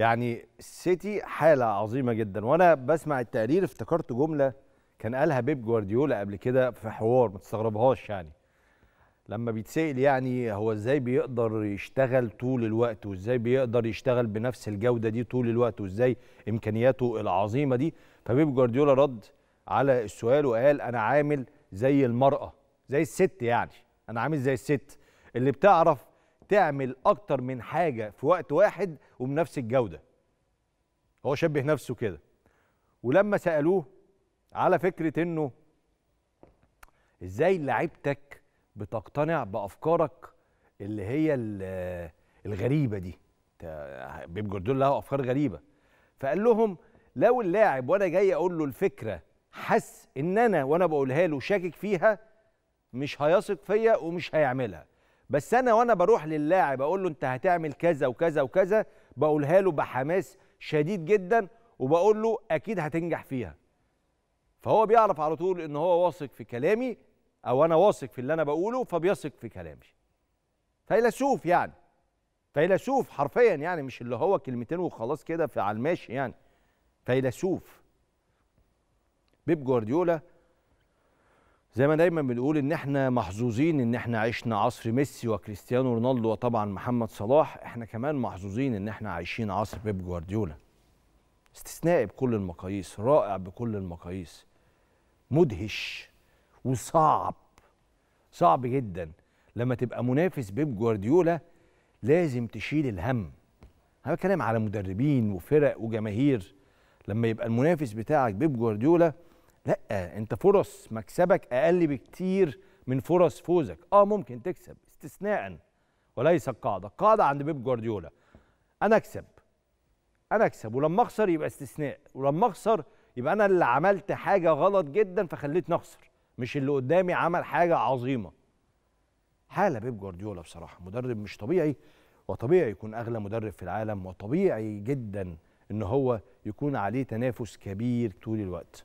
يعني السيتي حاله عظيمه جدا وانا بسمع التقرير افتكرت جمله كان قالها بيب جوارديولا قبل كده في حوار ما تستغربهاش يعني لما بيتسأل يعني هو ازاي بيقدر يشتغل طول الوقت وازاي بيقدر يشتغل بنفس الجوده دي طول الوقت وازاي امكانياته العظيمه دي فبيب جوارديولا رد على السؤال وقال انا عامل زي المراه زي الست يعني انا عامل زي الست اللي بتعرف تعمل اكتر من حاجه في وقت واحد وبنفس الجوده هو شبه نفسه كده ولما سالوه على فكره انه ازاي لعبتك بتقتنع بافكارك اللي هي الغريبه دي بيب جوارديولا له افكار غريبه فقال لهم لو اللاعب وانا جاي اقول له الفكره حس ان انا وانا بقولها له شاكك فيها مش هيثق فيا ومش هيعملها بس انا وانا بروح للاعب اقول له انت هتعمل كذا وكذا وكذا بقولها له بحماس شديد جدا وبقول له اكيد هتنجح فيها فهو بيعرف على طول ان هو واثق في كلامي او انا واثق في اللي انا بقوله فبيثق في كلامي فيلسوف يعني فيلسوف حرفيا يعني مش اللي هو كلمتين وخلاص كده في على الماشي يعني فيلسوف بيب جوارديولا زي ما دايما بنقول ان احنا محظوظين ان احنا عشنا عصر ميسي وكريستيانو رونالدو وطبعا محمد صلاح احنا كمان محظوظين ان احنا عايشين عصر بيب جوارديولا استثنائي بكل المقاييس رائع بكل المقاييس مدهش وصعب صعب جدا لما تبقى منافس بيب جوارديولا لازم تشيل الهم انا بتكلم على مدربين وفرق وجماهير لما يبقى المنافس بتاعك بيب جوارديولا لا انت فرص مكسبك اقل بكتير من فرص فوزك اه ممكن تكسب استثناء وليس القاعده القاعده عند بيب جوارديولا انا اكسب انا اكسب ولما اخسر يبقى استثناء ولما اخسر يبقى انا اللي عملت حاجه غلط جدا فخليتني اخسر مش اللي قدامي عمل حاجه عظيمه حاله بيب جوارديولا بصراحه مدرب مش طبيعي وطبيعي يكون اغلى مدرب في العالم وطبيعي جدا ان هو يكون عليه تنافس كبير طول الوقت